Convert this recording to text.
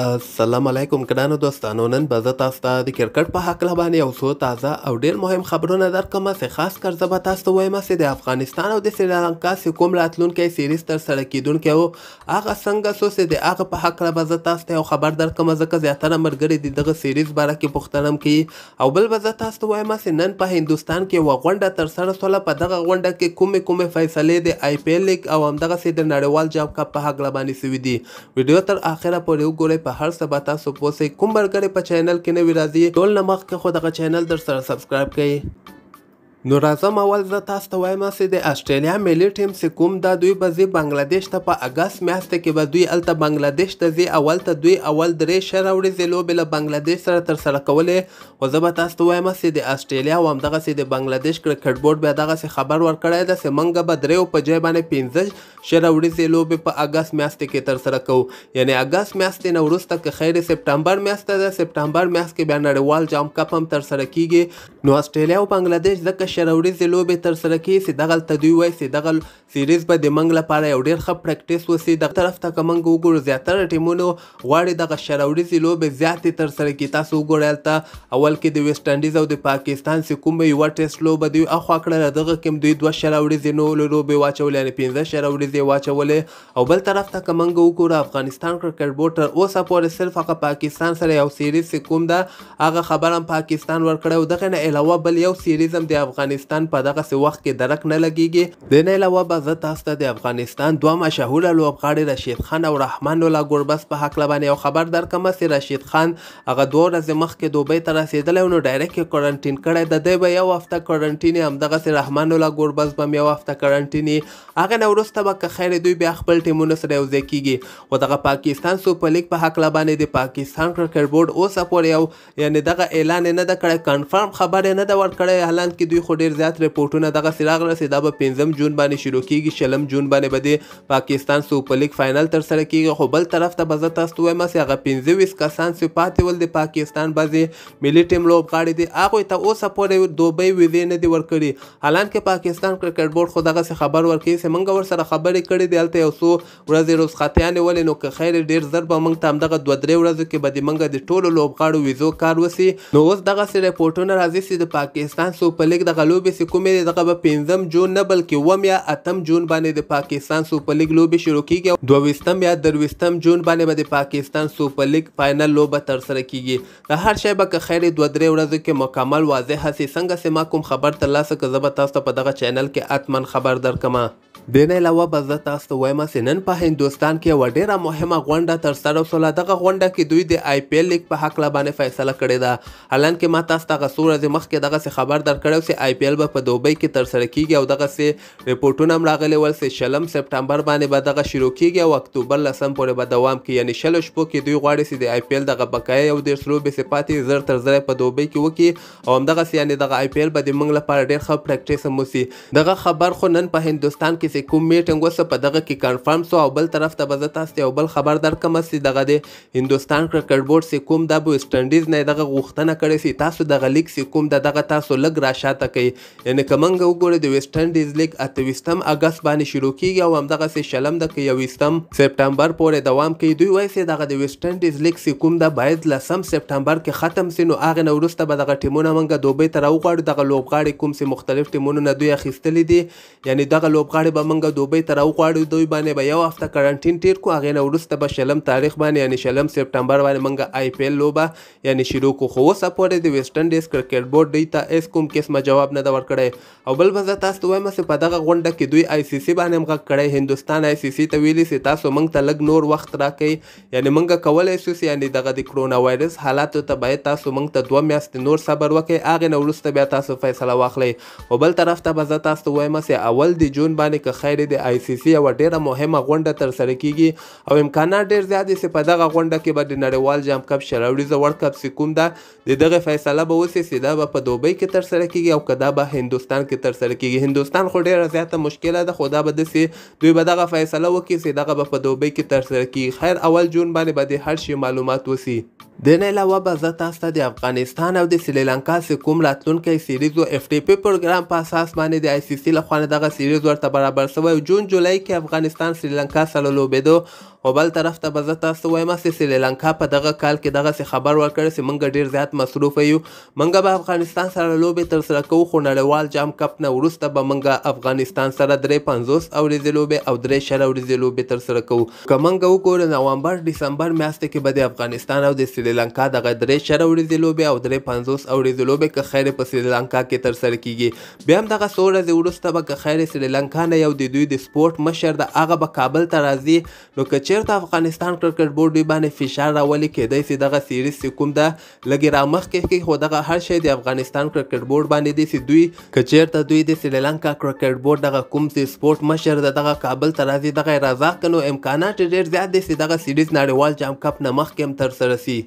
السلام علیکم ګرانو دوستانو نن به زه تاسو ته د کرکټ په حق باندې یو څو تازه او ډیر مهم خبرونه درکوم چې خاص کر زه به تاسو ته وایم چې د افغانستان او د سریلانکا چې کوم راتلونکی سیریز تر سره کیدونکی و هغه څنګه څو چې د هغه په حق به زه تاسو ته یو خبر درکوم ځکه زیاتره ملګري د دغه سیریز باره کې پوښتنه کوي او بل به زه تاسو ته وایم چې نن په هندستان کې یوه غونډه تر سره شوله په دغه غونډه کې کومې کومې فیصلې د آی پی ایل لیګ او همدغسې د نړیوال جام کپ په حق باندې سوي دي ویډیو تر آخره پورې وګورئ په هر څه به تاسو پوسئ کوم برګرې په چینل کې نوي راځي ټول نه مخکې خو دغه چینل در سره سبسکرایب کړئ نو راځم اول زه تاسو ته وایم چې د استرالیا ملي ټیم چې کوم دا دوی به ځي بنگلاديش ته په اگست میاشت کې به دوی الته بنگلاديش ته ځي اول ته دوی اول درې شهر وړي ځي لوبې له بنگلاديش سره تر سره کولې خو زه به تاسو ته وایم چې د استرالیا او همدغه چې د بنگلاديش کرکټ بورډ به دغه خبر ورکړی ده چې موږ به درې په ځای باندې پنځه شهر وړي ځي لوبې په اگست میاشت کې تر سره کوو یعنی اگست میاشت نه وروسته که خیر سپټمبر میاشت ده سپټمبر میاشت کې به نړیوال جام کپ هم تر سره کیږي نو استرالیا او بنگلاديش ځکه شل ورځې لوبې تر سره کړي چې دغه ته دوی وایي چې دغه سیریز به د منګ لپاره یو ډیر ښه پریکټیس وسی دغه طرف ته کوم وګورو زیاتره ټیمونو غواړي دغه شل ورځې لوبې زیاتې تر سره کړي تاسو وګورئ ته اول کې د ویسټ انډیز او د پاکستان څخه کوم یو ټیسټ لوبه دوی اخوا کړل دغه کوم دوی دوه شل ورځې نو لوبې واچولې یعنی 15 شل ورځې واچولې او بل طرف ته کوم وګورو افغانستان کرکټ بورډ تر اوسه پورې صرف هغه پاکستان سره یو سیریز کوم ده هغه خبره پاکستان ورکړی او دغه نه علاوه بل یو سیریز هم د افغان افغانستان په دغه وخت کې درک نه لګیږي د نه علاوه به زه تاسو ته د افغانستان دوه مشهور لوبغاړي رشید خان او رحمان الله ګربز په حق لبانې یو خبر درکمه چې رشید خان هغه دوه ورځې مخکې دوبۍ ته رسیدلی نو ډایرکټ یې کوارنټین کړی د دی به یو هفته کوارنټین یې همدغسې رحمان الله ګربز به هم یو هفته کوارنټین یې هغه نه وروسته به که خیر دوی بیا خپل ټیمونه سره یوځای کیږي خو دغه پاکستان سوپر لیګ په حق لبانې د پاکستان کرکټ بورډ اوسه پورې یو یعنې دغه اعلان یې نه ده کړی کنفرم خبر یې نه ده ورکړی حالانکې دوی خو خو ډیر زیات رپورټونه دغه سراغ رسي دا به 15 جون باندې شروع کیږي شلم جون باندې به د پاکستان سوپر لیگ فائنل تر سره کیږي خو بل طرف ته به زه تاسو ته وایم چې هغه 25 کسان چې پاتې ول د پاکستان بعضې ملي ټیم لوبغاړي دي هغوی ته اوسه پورې دوبۍ ویزې نه دي ورکړي حالانکه پاکستان کرکټ بورډ خو دغسې خبر ورکوي چې موږ ورسره خبرې کړې دي هلته یو څو ورځې رخصتیانې ولې نو که خیر ډیر زر به موږ ته همدغه دوه درې ورځو کې به د موږ د ټولو لوبغاړو ویزو کار وسی نو اوس دغسې رپورټونه راځي چې د پاکستان سوپر لیګ دغه دغه لوبې چې کومې دي دغه به پنځم جون نه بلکې اووم یا اتم جون باندې د پاکستان سوپر لیګ لوبې شروع کیږي دوویستم یا درویستم جون باندې به با د پاکستان سوپر لیګ فاینل لوبه ترسره کیږي د هر شی به که خیر دوه درې ورځو کې مکمل واضح هسي څنګه چې ما کوم خبر ترلاسه کړه زه به تاسو ته په دغه چینل کې اتمن خبر درکمه د نه علاوه به زه تاسو ته وایم چې نن په هندوستان کې یوه ډېره مهمه غونډه ترسره شوله دغه غونډه کې دوی د آی پی ایل لیګ په هکله باندې فیصله کړې ده حالانکې ما تاسو ته هغه څو ورځې مخکې دغسې خبر درکړی و چې آی پی ایل به په دوبۍ کې ترسره کیږي او دغسې رپورټونه هم راغلي ول چې شلم سپټمبر باندې به دغه شروع کیږي او اکتوبر لسم پورې به دوام کوي یعنې شلو شپو کې دوی غواړي چې د آی پی ایل دغه بقایه یو دېرش لوبې صفاتې زر تر زره په دوبۍ کې وکړي او همدغسې یعنې دغه آی پی ایل به د موږ لپاره ډېر ښه پریکټیس هم وسي دغه خبر خو نن په هندوستان کې چې کوم میټینګ وسه په دغه کې کنفرم سو او بل طرف ته به زه تاسو ته یو بل خبر درکم چې دغه د هندستان کرکټ بورډ چې کوم د ویسټ انډیز نه دغه غوښتنه کړې چې تاسو دغه لیک چې کوم دغه تاسو لګ را شاته کوي یعنی کومنګ وګوره د ویسټ انډیز لیک 28م اگست باندې شروع کیږي او همدغه سه شلم د 21م سپټمبر پورې دوام کوي دوی وایي چې دغه د ویسټ انډیز لیک چې کوم د باید لسم سپټمبر کې ختم سي نو هغه نه ورسته به دغه ټیمونه منګه دوبه ته راوغړ دغه لوبغاړي کوم سي مختلف ټیمونه نه دوی اخیستل دي یعنی دغه لوبغاړي به به منګه دوبۍ ته راوغواړو دوی باندې به یو هفته کرنټین تیر کو هغې نه وروسته به شلم تاریخ باندې یعنې شلم سپټمبر باندې منګه آی پی ایل لوبه یعنې شروع کو خو اوسه پورې د ویسټ انډیز کرکټ بورډ دوی ته هېڅ کوم قسمه جواب نه ده ورکړی او بل به زه تاسو ته وایم چې په دغه غونډه کې دوی آی سی سی باندې هم غږ کړی هندوستان آی سی سی ته ویلي چې تاسو موږ ته لږ نور وخت راکړئ یعنې موږ کولی شو چې یعنې دغه د کرونا وایرس حالاتو ته باید تاسو موږ ته دوه میاشتې نور صبر وکړئ هغې نه وروسته بیا تاسو فیصله واخلئ او بل طرف ته به زه تاسو ته وایم چې اول د جون باندې که د خیر د آی سی سی او ډیره مهمه غونډه تر سره کیږي او امکانات ډیر زیات دي چې په دغه غونډه کې به د نړیوال جام کپ شراوړیزه ورلد کپ سکوم ده د دغه فیصله به وسی چې دا به په دوبۍ کې تر سره کیږي او کدا به هندستان کې تر سره کیږي هندستان خو ډیره زیاته مشکله ده خو دا به داسې دوی به دغه فیصله وکړي چې دغه به په دوبۍ کې تر سره کیږي خیر اول جون باندې به د هر شي معلومات وسی د نه علاوه به زه تاسو ته د افغانستان او د سریلانکا چې کوم راتلونکی سیریز او اف ټي پی پروګرام په اساس باندې د آی سی سی لخوا دغه سیریز ورته برابر سوی جون جولای کې افغانستان سریلانکا سره لوبېدو او بل طرف ته به زه تاسو وایم چې سریلانکا په دغه کال کې دغسې خبر ورکړی چې موږ ډېر زیات مصروفه یو موږ به افغانستان سره لوبې ترسره کوو خو نړیوال جام کپ نه وروسته به موږ افغانستان سره درې پنځوس اورېزې لوبې او درې شل اورېزې لوبې ترسره کوو که موږ وګورو نوامبر ډسمبر میاشت کې به د افغانستان او د سریلانکا دغه درې شل اورېزې لوبې او درې پنځوس اورېزې لوبې که خیر په سریلانکا کې ترسره کیږي بیا هم دغه څو ورځې وروسته به که خیر سریلانکا نه یو د دوی د سپورټ مشر د هغه به کابل ته راځي نو که چیرته افغانستان کرکټ بورډ باندې فشار راولي کېدای سي دغه سیریز کوم ده لګي را مخ کې کې خو دغه هر شی د افغانستان کرکټ بورډ باندې دي سي دوی کچیرته دوی د سریلانکا کرکټ بورډ دغه کوم سي سپورت مشر دغه کابل ترازی دغه راځه کنو امکانات ډیر زیات دي سي دغه سیریز نړیوال جام کپ نه مخکې هم تر سره سي